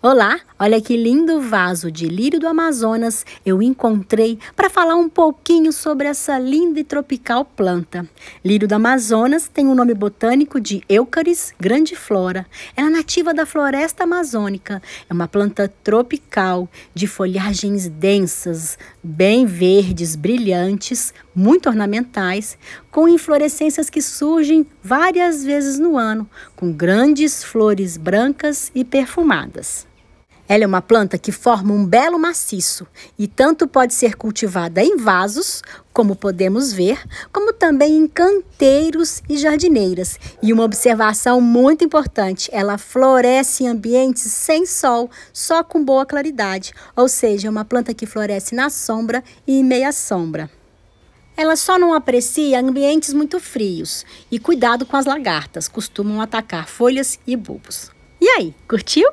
Olá, Olha que lindo vaso de lírio do Amazonas eu encontrei para falar um pouquinho sobre essa linda e tropical planta. Lírio do Amazonas tem o um nome botânico de Eucaris flora. Ela é nativa da floresta amazônica. É uma planta tropical de folhagens densas, bem verdes, brilhantes, muito ornamentais, com inflorescências que surgem várias vezes no ano, com grandes flores brancas e perfumadas. Ela é uma planta que forma um belo maciço e tanto pode ser cultivada em vasos, como podemos ver, como também em canteiros e jardineiras. E uma observação muito importante: ela floresce em ambientes sem sol, só com boa claridade, ou seja, é uma planta que floresce na sombra e em meia sombra. Ela só não aprecia ambientes muito frios e cuidado com as lagartas, costumam atacar folhas e bulbos. E aí, curtiu?